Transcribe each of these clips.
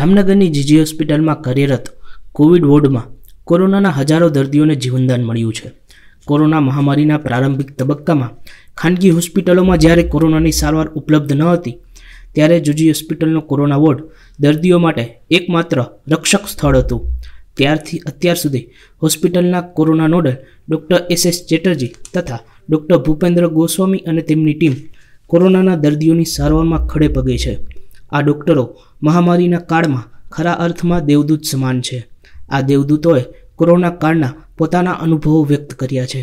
જામનગરની જીજી હોસ્પિટલમાં કાર્યરત કોવિડ વોર્ડમાં કોરોનાના હજારો દર્દીઓને જીવનદાન મળ્યું છે કોરોના મહામારીના પ્રારંભિક તબક્કામાં ખાનગી હોસ્પિટલોમાં જ્યારે કોરોનાની સારવાર ઉપલબ્ધ ન હતી ત્યારે જુજી હોસ્પિટલનો કોરોના વોર્ડ દર્દીઓ માટે એકમાત્ર રક્ષક સ્થળ હતું ત્યારથી અત્યાર સુધી હોસ્પિટલના corona nodal doctor S S Chatterjee તથા ડૉક્ટર ભૂપેન્દ્ર ગોસ્વામી અને તેમની ટીમ કોરોનાના દર્દીઓની સારવારમાં ખડે પગે છે આ ડૉક્ટરો મહામારીના કાળમાં ખરા અર્થમાં દેવદૂત સમાન છે આ દેવદૂતોએ કોરોના કાળના પોતાના અનુભવો વ્યક્ત કર્યા છે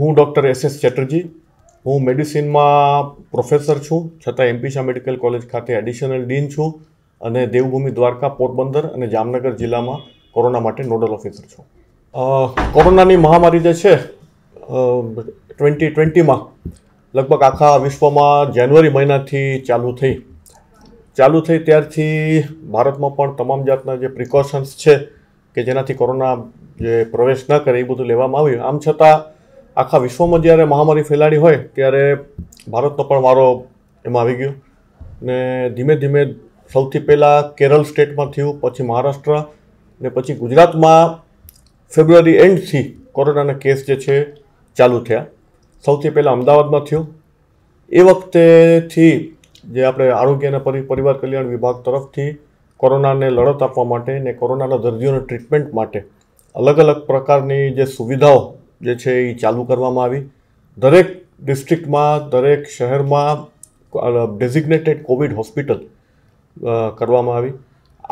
હું ડૉક્ટર એસ એસ ચેટર્જી હું મેડિસિનમાં પ્રોફેસર છું છતાં એમપીશા મેડિકલ કોલેજ ખાતે એડિશનલ ડીન છું અને દેવભૂમિ દ્વારકા પોરબંદર અને જામનગર જિલ્લામાં કોરોના માટે નોડલ ઓફિસર છું કોરોનાની મહામારી જે છે ટ્વેન્ટી ટ્વેન્ટીમાં લગભગ આખા વિશ્વમાં જાન્યુઆરી મહિનાથી ચાલુ થઈ ચાલુ થઈ ત્યારથી ભારતમાં પણ તમામ જાતના જે પ્રિકોશન્સ છે કે જેનાથી કોરોના જે પ્રવેશ ન કરે એ બધું લેવામાં આવ્યું આમ છતાં આખા વિશ્વમાં જ્યારે મહામારી ફેલાડી હોય ત્યારે ભારતનો પણ વારો એમાં આવી ગયો ને ધીમે ધીમે સૌથી પહેલાં કેરળ સ્ટેટમાં થયું પછી મહારાષ્ટ્ર ને પછી ગુજરાતમાં ફેબ્રુઆરી એન્ડથી કોરોનાના કેસ જે છે ચાલુ થયા સૌથી પહેલાં અમદાવાદમાં થયું એ વખતેથી જે આપણે આરોગ્ય અને પરિવાર કલ્યાણ વિભાગ તરફથી કોરોનાને લડત આપવા માટે ને કોરોનાના દર્દીઓને ટ્રીટમેન્ટ માટે અલગ અલગ પ્રકારની જે સુવિધાઓ જે છે એ ચાલુ કરવામાં આવી દરેક ડિસ્ટ્રિક્ટમાં દરેક શહેરમાં ડેઝિગ્નેટેડ કોવિડ હોસ્પિટલ કરવામાં આવી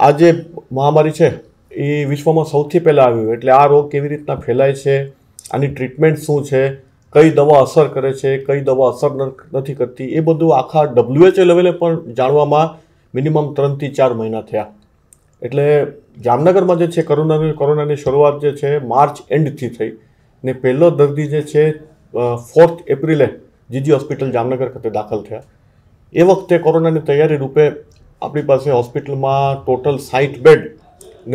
આ જે મહામારી છે એ વિશ્વમાં સૌથી પહેલાં આવ્યું એટલે આ રોગ કેવી રીતના ફેલાય છે આની ટ્રીટમેન્ટ શું છે કઈ દવા અસર કરે છે કઈ દવા અસર નથી કરતી એ બધું આખા ડબ્લ્યુએચઓ લેવલે પણ જાણવામાં મિનિમમ ત્રણથી ચાર મહિના થયા એટલે જામનગરમાં જે છે કોરોનાની કોરોનાની શરૂઆત જે છે માર્ચ એન્ડથી થઈ ને પહેલો દર્દી જે છે ફોર્થ એપ્રિલે જીજી હોસ્પિટલ જામનગર ખાતે દાખલ થયા એ વખતે કોરોનાની તૈયારી રૂપે આપણી પાસે હોસ્પિટલમાં ટોટલ સાઠ બેડ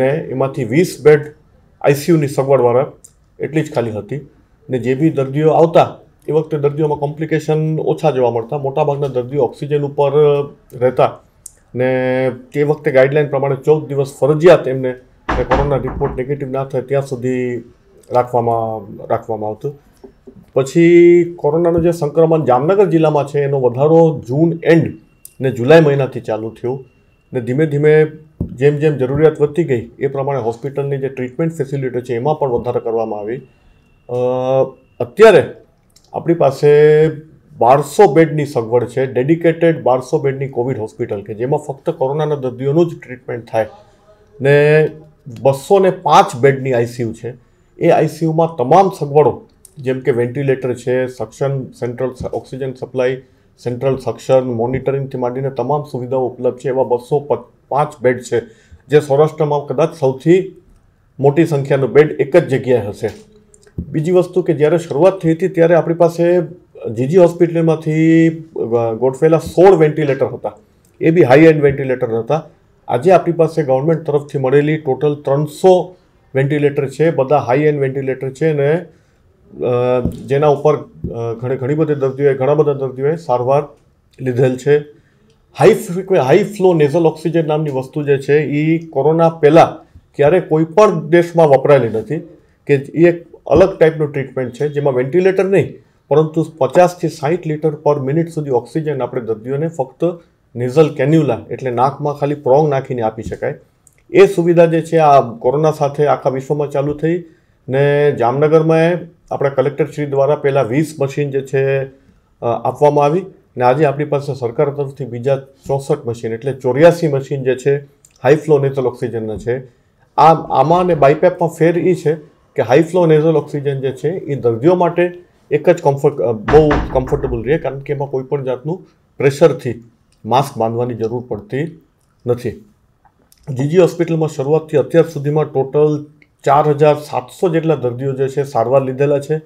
ને એમાંથી વીસ બેડ આઈસીયુની સગવડવાળા એટલી જ ખાલી હતી ને જે બી દર્દીઓ આવતા એ વખતે દર્દીઓમાં કોમ્પ્લિકેશન ઓછા જોવા મળતા મોટાભાગના દર્દીઓ ઓક્સિજન ઉપર રહેતા ને તે વખતે ગાઈડલાઇન પ્રમાણે ચૌદ દિવસ ફરજિયાત એમને કોરોના રિપોર્ટ નેગેટિવ ના થાય ત્યાં સુધી રાખવામાં રાખવામાં આવતું પછી કોરોનાનું જે સંક્રમણ જામનગર જિલ્લામાં છે એનો વધારો જૂન એન્ડ ને જુલાઈ મહિનાથી ચાલુ થયો ને ધીમે ધીમે જેમ જેમ જરૂરિયાત વધતી ગઈ એ પ્રમાણે હોસ્પિટલની જે ટ્રીટમેન્ટ ફેસિલિટી છે એમાં પણ વધારો કરવામાં આવી અત્યારે આપણી પાસે બારસો બેડની સગવડ છે ડેડિકેટેડ બારસો બેડની કોવિડ હોસ્પિટલ કે જેમાં ફક્ત કોરોનાના દર્દીઓનું જ ટ્રીટમેન્ટ થાય ને બસો ને પાંચ બેડની આઈસીયુ છે એ આઈસીયુમાં તમામ સગવડો જેમ કે વેન્ટિલેટર છે suction central oxygen supply central suction મોનિટરિંગથી માંડીને તમામ સુવિધાઓ ઉપલબ્ધ છે એવા બસો પાંચ બેડ છે જે સૌરાષ્ટ્રમાં કદાચ સૌથી મોટી સંખ્યાનું બેડ એક જ જગ્યાએ હશે બીજી વસ્તુ કે જ્યારે શરૂઆત થઈ હતી ત્યારે આપણી પાસે જીજી હોસ્પિટલમાંથી ગોઠવેલા સોળ વેન્ટિલેટર હતા એ બી હાઈ એન્ડ વેન્ટિલેટર હતા આજે આપણી પાસે ગવર્મેન્ટ તરફથી મળેલી ટોટલ ત્રણસો વેન્ટિલેટર છે બધા હાઈ એન્ડ વેન્ટિલેટર છે અને જેના ઉપર ઘણી ઘણી બધી દર્દીઓએ ઘણા બધા દર્દીઓએ સારવાર લીધેલ છે હાઈ ફ્રિક્વે હાઈ ફ્લો નેઝલ ઓક્સિજન નામની વસ્તુ જે છે એ કોરોના પહેલાં ક્યારેય કોઈ પણ દેશમાં વપરાયેલી નથી કે એ એક અલગ ટાઈપનું ટ્રીટમેન્ટ છે જેમાં વેન્ટિલેટર નહીં પરંતુ પચાસથી સાઠ લીટર પર મિનિટ સુધી ઓક્સિજન આપણે દર્દીઓને ફક્ત નેઝલ કેન્યુલા એટલે નાકમાં ખાલી પ્રોંગ નાખીને આપી શકાય એ સુવિધા જે છે આ કોરોના સાથે આખા વિશ્વમાં ચાલુ થઈ ને જામનગરમાં આપણા કલેક્ટરશ્રી દ્વારા પહેલાં વીસ મશીન જે છે આપવામાં આવી ને આજે આપણી પાસે સરકાર તરફથી બીજા ચોસઠ મશીન એટલે ચોર્યાસી મશીન જે છે હાઈ ફ્લો નેચરલ ઓક્સિજનના છે આ આમાં અને બાયપેપમાં ફેર એ છે કે હાઈ ફ્લો નેઝલ ઓક્સિજન જે છે એ દર્દીઓ માટે એક જ કમ્ફર્ટ બહુ કમ્ફર્ટેબલ રહે કારણ કે એમાં કોઈપણ જાતનું પ્રેશરથી માસ્ક બાંધવાની જરૂર પડતી નથી જીજી હોસ્પિટલમાં શરૂઆતથી અત્યાર સુધીમાં ટોટલ ચાર હજાર સાતસો જેટલા દર્દીઓ જે છે સારવાર લીધેલા છે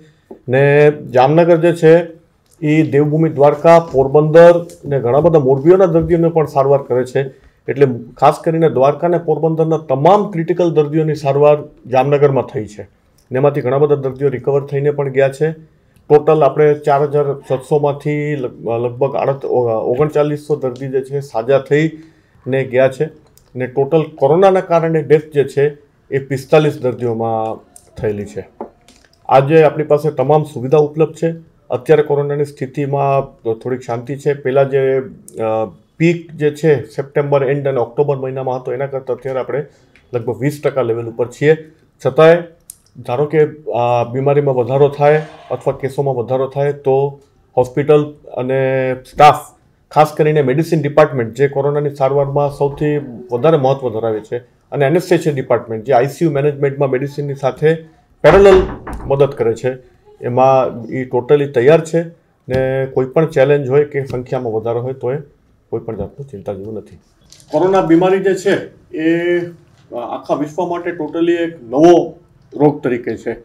ને જામનગર જે છે એ દેવભૂમિ દ્વારકા પોરબંદર ને ઘણા બધા મોરબીઓના દર્દીઓને પણ સારવાર કરે છે એટલે ખાસ કરીને દ્વારકા અને પોરબંદરના તમામ ક્રિટિકલ દર્દીઓની સારવાર જામનગરમાં થઈ છે અને એમાંથી ઘણા બધા દર્દીઓ રિકવર થઈને પણ ગયા છે ટોટલ આપણે ચાર હજાર સાતસોમાંથી લગભગ આડત ઓગણચાલીસો દર્દી જે છે સાજા થઈને ગયા છે ને ટોટલ કોરોનાના કારણે ડેથ જે છે એ પિસ્તાલીસ દર્દીઓમાં થયેલી છે આજે આપણી પાસે તમામ સુવિધા ઉપલબ્ધ છે અત્યારે કોરોનાની સ્થિતિમાં થોડીક શાંતિ છે પહેલાં જે પીક જે છે સપ્ટેમ્બર એન્ડ અને ઓક્ટોબર મહિનામાં હતો એના કરતાં અત્યારે આપણે લગભગ વીસ ટકા લેવલ ઉપર છીએ છતાંય ધારો કે બીમારીમાં વધારો થાય અથવા કેસોમાં વધારો થાય તો હોસ્પિટલ અને સ્ટાફ ખાસ કરીને મેડિસિન ડિપાર્ટમેન્ટ જે કોરોનાની સારવારમાં સૌથી વધારે મહત્ત્વ ધરાવે છે અને એનેસ્થેશિયા ડિપાર્ટમેન્ટ જે આઈસીયુ મેનેજમેન્ટમાં મેડિસિનની સાથે પેરેલલ મદદ કરે છે એમાં એ ટોટલી તૈયાર છે ને કોઈ પણ ચેલેન્જ હોય કે સંખ્યામાં વધારો હોય તો એ કોઈ પણ જાતનું ચિંતા જેવું નથી કોરોના બીમારી જે છે એ આખા વિશ્વ માટે ટોટલી એક નવો રોગ તરીકે છે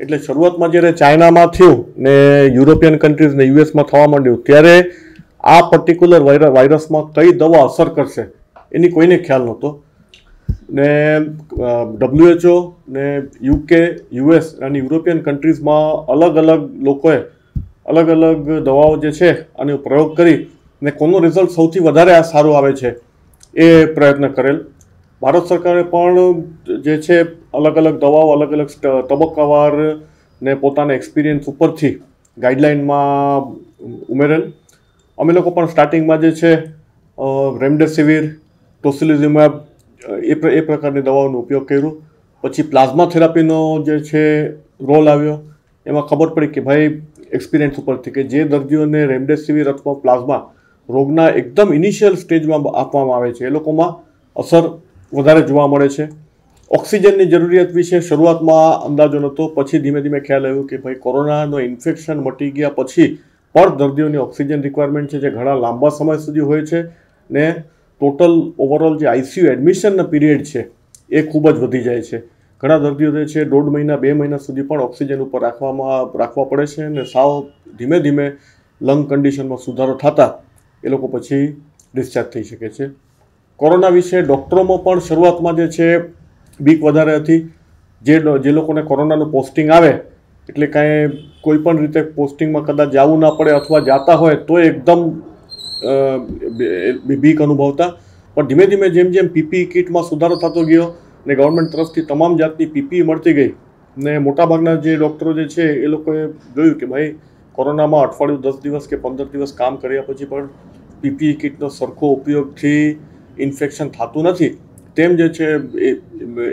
એટલે શરૂઆતમાં જ્યારે ચાઇનામાં થયું ને યુરોપિયન કન્ટ્રીઝ ને યુએસમાં થવા માંડ્યું ત્યારે આ પર્ટિક્યુલર વાયરસમાં કઈ દવા અસર કરશે એની કોઈને ખ્યાલ નહોતો ને ડબ્લ્યુએચઓ ને યુકે યુએસ અને યુરોપિયન કન્ટ્રીઝમાં અલગ અલગ લોકોએ અલગ અલગ દવાઓ જે છે અને પ્રયોગ કરી ને કોનો રિઝલ્ટ સૌથી વધારે આ સારું આવે છે એ પ્રયત્ન કરેલ ભારત સરકારે પણ જે છે અલગ અલગ દવાઓ અલગ અલગ તબક્કાવાર ને પોતાના એક્સપિરિયન્સ ઉપરથી ગાઈડલાઇનમાં ઉમેરેલ અમે લોકો પણ સ્ટાર્ટિંગમાં જે છે રેમડેસિવિર ટોસિલિઝિમેબ એ એ પ્રકારની દવાઓનો ઉપયોગ કર્યો પછી પ્લાઝમા થેરાપીનો જે છે રોલ આવ્યો એમાં ખબર પડી કે ભાઈ એક્સપિરિયન્સ ઉપરથી કે જે દર્દીઓને રેમડેસિવિર અથવા પ્લાઝમા રોગના એકદમ ઇનિશિયલ સ્ટેજમાં આપવામાં આવે છે એ લોકોમાં અસર વધારે જોવા મળે છે ઓક્સિજનની જરૂરિયાત વિશે શરૂઆતમાં અંદાજો નહોતો પછી ધીમે ધીમે ખ્યાલ આવ્યો કે ભાઈ કોરોનાનો ઇન્ફેક્શન મટી ગયા પછી પણ દર્દીઓની ઓક્સિજન રિક્વાયરમેન્ટ છે જે ઘણા લાંબા સમય સુધી હોય છે ને ટોટલ ઓવરઓલ જે આઈસીયુ એડમિશનના પીરિયડ છે એ ખૂબ જ વધી જાય છે ઘણા દર્દીઓ જે છે દોઢ મહિના બે મહિના સુધી પણ ઓક્સિજન ઉપર રાખવામાં રાખવા પડે છે અને સાવ ધીમે ધીમે લંગ કન્ડિશનમાં સુધારો થતાં એ લોકો પછી ડિસ્ચાર્જ થઈ શકે છે કોરોના વિશે ડૉક્ટરોમાં પણ શરૂઆતમાં જે છે બીક વધારે હતી જે જે લોકોને કોરોનાનું પોસ્ટિંગ આવે એટલે કાંઈ કોઈ પણ રીતે પોસ્ટિંગમાં કદાચ જવું ના પડે અથવા જાતા હોય તો એકદમ બીક અનુભવતા પણ ધીમે ધીમે જેમ જેમ પીપી કિટમાં સુધારો થતો ગયો ને ગવર્મેન્ટ તરફથી તમામ જાતની પીપી મળતી ગઈ ને મોટાભાગના જે ડૉક્ટરો જે છે એ લોકોએ જોયું કે ભાઈ કોરોનામાં અઠવાડિયું દસ દિવસ કે પંદર દિવસ કામ કર્યા પછી પણ પીપી કિટનો સરખો ઉપયોગથી ઇન્ફેક્શન થતું નથી તેમ જે છે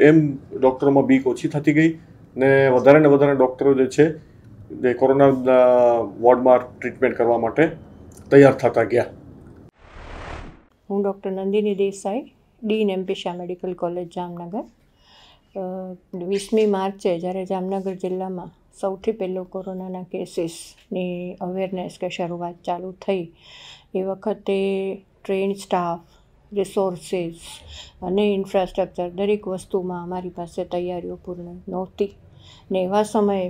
એમ ડૉક્ટરોમાં બીક ઓછી થતી ગઈ ને વધારે ને વધારે ડૉક્ટરો જે છે જે કોરોના વોર્ડમાં ટ્રીટમેન્ટ કરવા માટે તૈયાર થતા ગયા હું doctor Nandini Desai dean M પેશા મેડિકલ કોલેજ જામનગર વીસમી માર્ચે જ્યારે જામનગર જિલ્લામાં સૌથી પહેલો કોરોનાના કેસીસની અવેરનેસ કે શરૂઆત ચાલુ થઈ એ વખતે ટ્રેન સ્ટાફ રિસોર્સિસ અને ઇન્ફ્રાસ્ટ્રક્ચર દરેક વસ્તુમાં અમારી પાસે તૈયારીઓ પૂર્ણ નહોતી ને એવા સમયે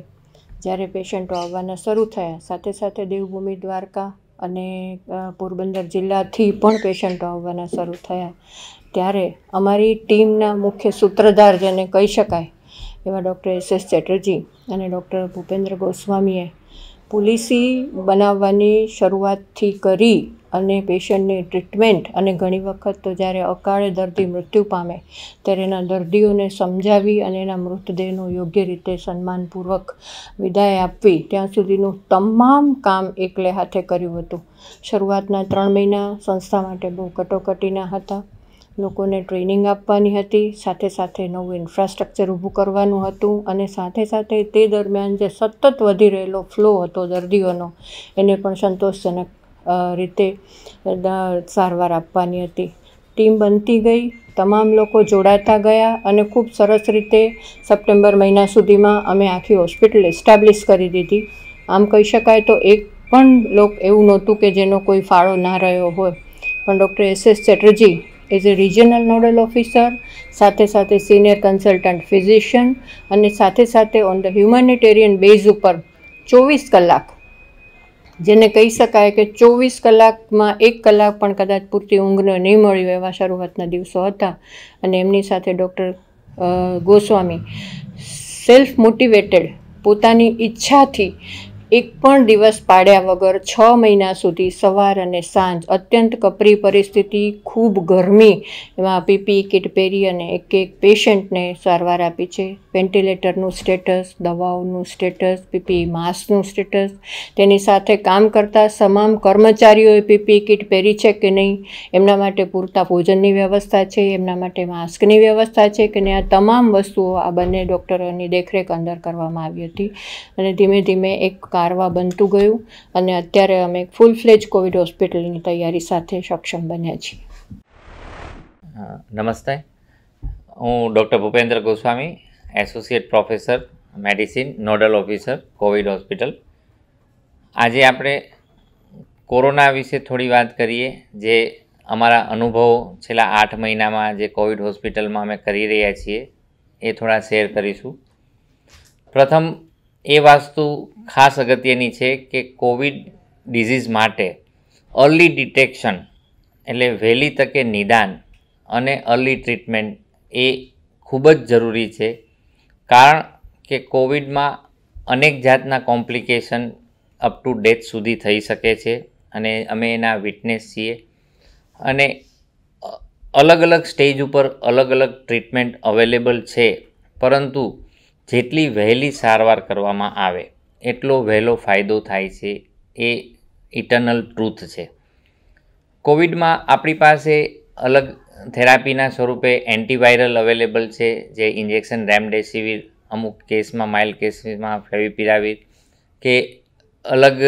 જ્યારે પેશન્ટો આવવાના શરૂ થયા સાથે સાથે દેવભૂમિ દ્વારકા અને પોરબંદર જિલ્લાથી પણ પેશન્ટો આવવાના શરૂ થયા ત્યારે અમારી ટીમના મુખ્ય સૂત્રધાર જેને કહી શકાય એવા ડૉક્ટર એસ એસ ચેટર્જી અને ડૉક્ટર ભૂપેન્દ્ર ગોસ્વામીએ પોલિસી બનાવવાની શરૂઆતથી કરી અને પેશન્ટની ટ્રીટમેન્ટ અને ઘણી વખત તો જ્યારે અકાળે દર્દી મૃત્યુ પામે ત્યારે એના દર્દીઓને સમજાવી અને એના મૃતદેહનો યોગ્ય રીતે સન્માનપૂર્વક વિદાય આપવી ત્યાં સુધીનું તમામ કામ એકલે હાથે કર્યું હતું શરૂઆતના ત્રણ મહિના સંસ્થા માટે બહુ કટોકટીના હતા લોકોને ટ્રેનિંગ આપવાની હતી સાથે સાથે નવું ઇન્ફ્રાસ્ટ્રક્ચર ઊભું કરવાનું હતું અને સાથે સાથે તે દરમિયાન જે સતત વધી રહેલો ફ્લો હતો દર્દીઓનો એને પણ સંતોષજનક રીતે સારવાર આપવાની હતી ટીમ બનતી ગઈ તમામ લોકો જોડાતા ગયા અને ખૂબ સરસ રીતે સપ્ટેમ્બર મહિના સુધીમાં અમે આખી હોસ્પિટલ એસ્ટાબ્લિશ કરી દીધી આમ કહી શકાય તો એક પણ લોક એવું નહોતું કે જેનો કોઈ ફાળો ના રહ્યો હોય પણ doctor S S Chatterjee as a regional nodal officer સાથે સાથે સિનિયર કન્સલ્ટન્ટ ફિઝિશિયન અને સાથે સાથે ઓન ધ હ્યુમેનિટેરિયન બેઝ ઉપર ચોવીસ કલાક જેને કહી શકાય કે ચોવીસ કલાકમાં એક કલાક પણ કદાચ પૂરતી ઊંઘને નહીં મળ્યું એવા શરૂઆતના દિવસો હતા અને એમની સાથે ડૉક્ટર ગોસ્વામી સેલ્ફ મોટિવેટેડ પોતાની ઈચ્છાથી એક પણ દિવસ પાડ્યા વગર છ મહિના સુધી સવાર અને સાંજ અત્યંત કપરી પરિસ્થિતિ ખૂબ ગરમી એમાં પીપી કિટ પહેરી અને એક એક પેશન્ટને સારવાર આપી છે વેન્ટિલેટરનું સ્ટેટસ દવાઓનું સ્ટેટસ પીપી માસ્કનું સ્ટેટસ તેની સાથે કામ કરતા તમામ કર્મચારીઓએ પીપી કિટ પહેરી છે કે નહીં એમના માટે પૂરતા ભોજનની વ્યવસ્થા છે એમના માટે માસ્કની વ્યવસ્થા છે કે નહીં આ તમામ વસ્તુઓ આ બંને ડૉક્ટરોની દેખરેખ અંદર કરવામાં આવી હતી અને ધીમે ધીમે એક કારવા બનતું ગયું અને અત્યારે અમે ફૂલ ફ્લેજ કોવિડ હોસ્પિટલની તૈયારી સાથે સક્ષમ બન્યા છીએ નમસ્તે હું doctor Bhupendra Goswami associate professor medicine nodal officer covid hospital આજે આપણે કોરોના વિશે થોડી વાત કરીએ જે અમારા અનુભવો છેલ્લા આઠ મહિનામાં જે કોવિડ હોસ્પિટલમાં અમે કરી રહ્યા છીએ એ થોડા શેર કરીશું પ્રથમ એ વાસ્તુ ખાસ અગત્યની છે કે કોવિડ ડિઝીઝ માટે અર્લી ડિટેક્શન એટલે વહેલી તકે નિદાન અને અર્લી ટ્રીટમેન્ટ એ ખૂબ જ જરૂરી છે કારણ કે કોવિડમાં અનેક જાતના કોમ્પ્લિકેશન અપ ટુ ડેથ સુધી થઈ શકે છે અને અમે એના વિટનેસ છીએ અને અલગ અલગ સ્ટેજ ઉપર અલગ અલગ ટ્રીટમેન્ટ અવેલેબલ છે પરંતુ જેટલી વહેલી સારવાર કરવામાં આવે એટલો વહેલો ફાયદો થાય છે એ ઇટર્નલ ટ્રુથ છે કોવિડમાં આપણી પાસે અલગ થેરાપીના સ્વરૂપે એન્ટીવાયરલ અવેલેબલ છે જે ઇન્જેક્શન રેમડેસિવિર અમુક કેસમાં માઇલ્ડ કેસીસમાં ફેવિપિરાવીર કે અલગ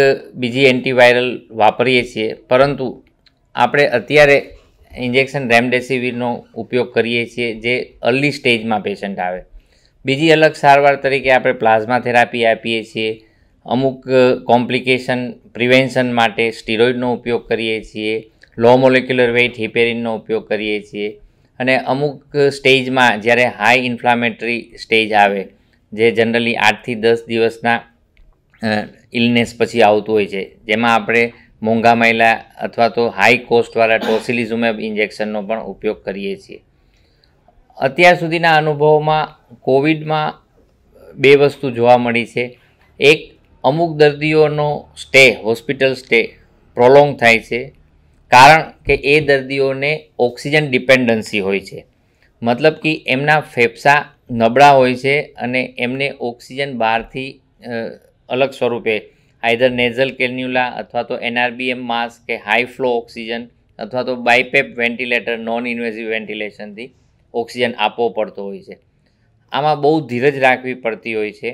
બીજી એન્ટીવાયરલ વાપરીએ છીએ પરંતુ આપણે અત્યારે ઇન્જેક્શન રેમડેસિવિરનો ઉપયોગ કરીએ છીએ જે અર્લી સ્ટેજમાં પેશન્ટ આવે બીજી અલગ સારવાર તરીકે આપણે પ્લાઝમા થેરાપી આપીએ છીએ અમુક કોમ્પ્લિકેશન પ્રિવેન્શન માટે સ્ટીરોઇડનો ઉપયોગ કરીએ છીએ લો મોલેક્યુલર વેઇટ હિપેરિનનો ઉપયોગ કરીએ છીએ અને અમુક સ્ટેજમાં જ્યારે હાઈ ઇન્ફ્લામેટરી સ્ટેજ આવે જે જનરલી આઠથી દસ દિવસના ઇલનેસ પછી આવતું હોય છે જેમાં આપણે મોંઘા મહિલા અથવા તો હાઈ કોસ્ટવાળા ટોસિલિઝુમેબ ઇન્જેક્શનનો પણ ઉપયોગ કરીએ છીએ અત્યાર સુધીના અનુભવમાં કોવિડમાં બે વસ્તુ જોવા મળી છે એક અમુક દર્દીઓનો સ્ટે હોસ્પિટલ સ્ટે પ્રોલોંગ થાય છે કારણ કે એ દર્દીઓને ઓક્સિજન ડિપેન્ડન્સી હોય છે મતલબ કે એમના ફેફસા નબળા હોય છે અને એમને ઓક્સિજન બહારથી અલગ સ્વરૂપે આઈધર નેઝલ કેન્યુલા અથવા તો એનઆરબીએમ માસ્ક કે હાઈ ફ્લો ઓક્સિજન અથવા તો બાયપેપ વેન્ટિલેટર નોન ઇન્વેઝિવ વેન્ટિલેશનથી ઓક્સિજન આપવો પડતો હોય છે આમાં બહુ ધીરજ રાખવી પડતી હોય છે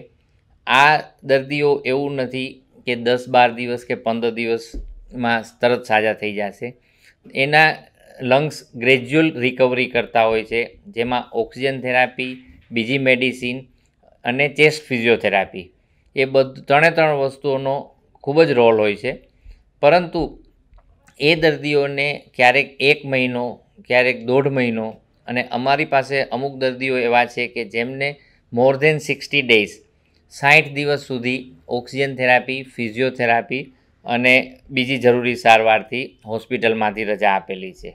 આ દર્દીઓ એવું નથી કે દસ બાર દિવસ કે પંદર દિવસમાં તરત સાજા થઈ જશે એના લંગ્સ ગ્રેજ્યુઅલ રિકવરી કરતા હોય છે જેમાં ઓક્સિજન થેરાપી બીજી મેડિસિન અને ચેસ્ટ ફિઝિયોથેરાપી એ બધું ત્રણે ત્રણ વસ્તુઓનો ખૂબ જ રોલ હોય છે પરંતુ એ દર્દીઓને ક્યારેક એક મહિનો ક્યારેક દોઢ મહિનો અને અમારી પાસે અમુક દર્દીઓ એવા છે કે જેમને મોર ધેન સિક્સટી ડેઝ સાઠ દિવસ સુધી ઓક્સિજન થેરાપી ફિઝિયોથેરાપી અને બીજી જરૂરી સારવારથી હોસ્પિટલમાંથી રજા આપેલી છે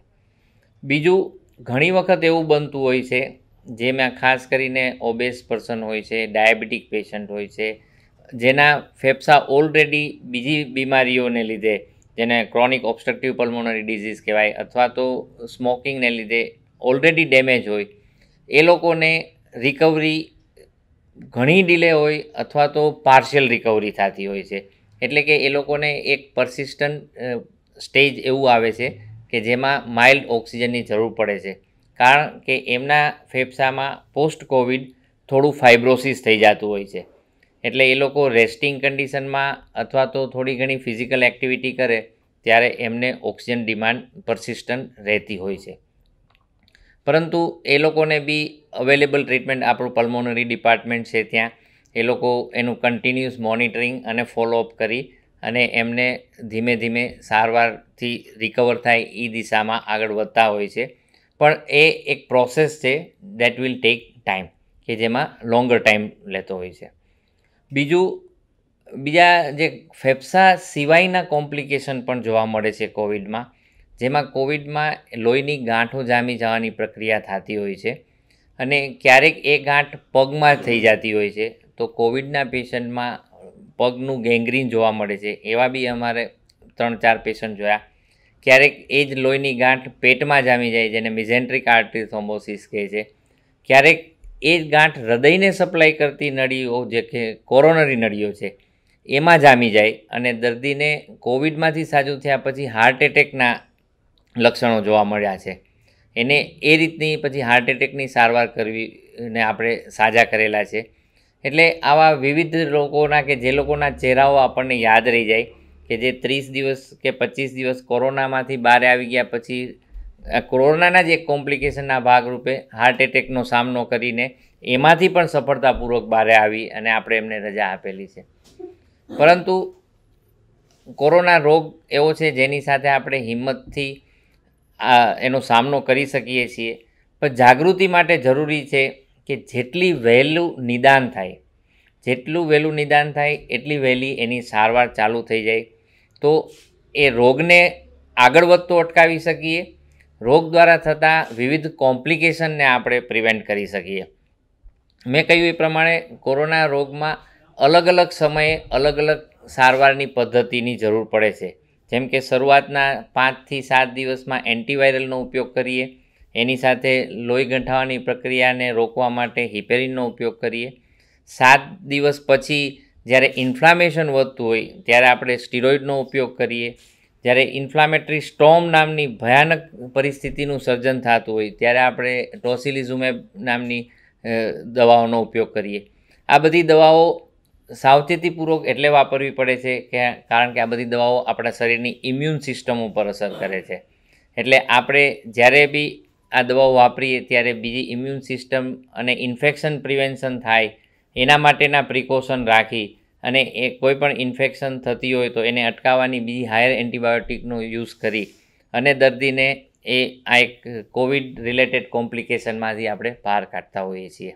બીજું ઘણી વખત એવું બનતું હોય છે જેમાં ખાસ કરીને ઓબેસ પર્સન હોય છે ડાયાબિટીક પેશન્ટ હોય છે જેના ફેફસા ઓલરેડી બીજી બીમારીઓને લીધે જેને ક્રોનિક ઓબસ્ટ્રક્ટિવ પલ્મોનરી ડિઝીઝ કહેવાય અથવા તો સ્મોકિંગને લીધે ઓલરેડી ડેમેજ હોય એ લોકોને રિકવરી ઘણી ડીલે હોય અથવા તો પાર્શિયલ રિકવરી થતી હોય છે એટલે કે એ લોકોને એક પરસિસ્ટન્ટ સ્ટેજ એવું આવે છે કે જેમાં માઇલ્ડ ઓક્સિજનની જરૂર પડે છે કારણ કે એમના ફેફસામાં પોસ્ટ કોવિડ થોડું ફાઇબ્રોસિસ થઈ જતું હોય છે એટલે એ લોકો રેસ્ટિંગ કન્ડિશનમાં અથવા તો થોડી ઘણી ફિઝિકલ એક્ટિવિટી કરે ત્યારે એમને ઓક્સિજન ડિમાન્ડ પરસિસ્ટન્ટ રહેતી હોય છે પરંતુ એ લોકોને બી અવેલેબલ ટ્રીટમેન્ટ આપણું પલ્મોનરી ડિપાર્ટમેન્ટ છે ત્યાં એ લોકો એનું કન્ટિન્યુઅસ મોનિટરિંગ અને ફોલોઅપ કરી અને એમને ધીમે ધીમે સારવારથી રિકવર થાય એ દિશામાં આગળ વધતા હોય છે પણ એ એક પ્રોસેસ છે દેટ વિલ ટેક ટાઈમ કે જેમાં લોંગર ટાઈમ લેતો હોય છે બીજું બીજા જે ફેફસા સિવાયના કોમ્પ્લિકેશન પણ જોવા મળે છે કોવિડમાં જેમાં કોવિડમાં લોહીની ગાંઠો જામી જવાની પ્રક્રિયા થતી હોય છે અને ક્યારેક એ ગાંઠ પગમાં થઈ જતી હોય છે તો કોવિડના પેશન્ટમાં પગનું ગેંગ્રીન જોવા મળે છે એવા બી અમારે ત્રણ ચાર પેશન્ટ જોયા ક્યારેક એ જ લોહીની ગાંઠ પેટમાં જામી જાય જેને મિઝેન્ટ્રિક આર્ટરી થ્રોમ્બોસિસ કહે છે ક્યારેક એ જ ગાંઠ હૃદયને સપ્લાય કરતી નળીઓ જે કે કોરોનરી નળીઓ છે એમાં જામી જાય અને દર્દીને કોવિડમાંથી સાજું થયા પછી હાર્ટ એટેકના લક્ષણો જોવા મળ્યા છે એને એ રીતની પછી હાર્ટ એટેકની સારવાર કરવી આપણે સાજા કરેલા છે એટલે આવા વિવિધ લોકોના કે જે લોકોના ચહેરાઓ આપણને યાદ રહી જાય કે જે ત્રીસ દિવસ કે પચીસ દિવસ કોરોનામાંથી બહાર આવી ગયા પછી કોરોનાના જે કોમ્પ્લિકેશનના ભાગરૂપે હાર્ટ એટેકનો સામનો કરીને એમાંથી પણ સફળતાપૂર્વક બહાર આવી અને આપણે એમને રજા આપેલી છે પરંતુ કોરોના રોગ એવો છે જેની સાથે આપણે હિંમતથી આ એનો સામનો કરી શકીએ છીએ પણ જાગૃતિ માટે જરૂરી છે કે જેટલી વહેલું નિદાન થાય જેટલું વહેલું નિદાન થાય એટલી વહેલી એની સારવાર ચાલુ થઈ જાય તો એ રોગને આગળ વધતો અટકાવી શકીએ રોગ દ્વારા થતા વિવિધ કોમ્પ્લિકેશનને આપણે પ્રિવેન્ટ કરી શકીએ મેં કહ્યું એ પ્રમાણે કોરોના રોગમાં અલગ અલગ સમયે અલગ અલગ સારવારની પદ્ધતિની જરૂર પડે છે જેમ કે શરૂઆતના પાંચથી સાત દિવસમાં એન્ટીવાયરલનો ઉપયોગ કરીએ એની સાથે લોહી ગંઠાવાની પ્રક્રિયાને રોકવા માટે હિપેરિનનો ઉપયોગ કરીએ સાત દિવસ પછી જ્યારે ઇન્ફ્લામેશન વધતું હોય ત્યારે આપણે સ્ટીરોઇડનો ઉપયોગ કરીએ જ્યારે ઇન્ફ્લામેટરી સ્ટોમ નામની ભયાનક પરિસ્થિતિનું સર્જન થતું હોય ત્યારે આપણે ટોસિલિઝુમેબ નામની દવાઓનો ઉપયોગ કરીએ આ બધી દવાઓ સાવચેતીપૂર્વક એટલે વાપરવી પડે છે કે કારણ કે આ બધી દવાઓ આપણા શરીરની ઇમ્યુન સિસ્ટમ ઉપર અસર કરે છે એટલે આપણે જ્યારે બી આ દવાઓ વાપરીએ ત્યારે બીજી ઇમ્યુન સિસ્ટમ અને ઇન્ફેક્શન પ્રિવેન્શન થાય એના માટેના પ્રિકોશન રાખી અને એ કોઈપણ પણ ઇન્ફેક્શન થતી હોય તો એને અટકાવવાની બીજી હાયર એન્ટીબાયોટિકનો યુઝ કરી અને દર્દીને એ આ એક કોવિડ રિલેટેડ કોમ્પ્લિકેશનમાંથી આપણે બહાર કાઢતા હોઈએ છીએ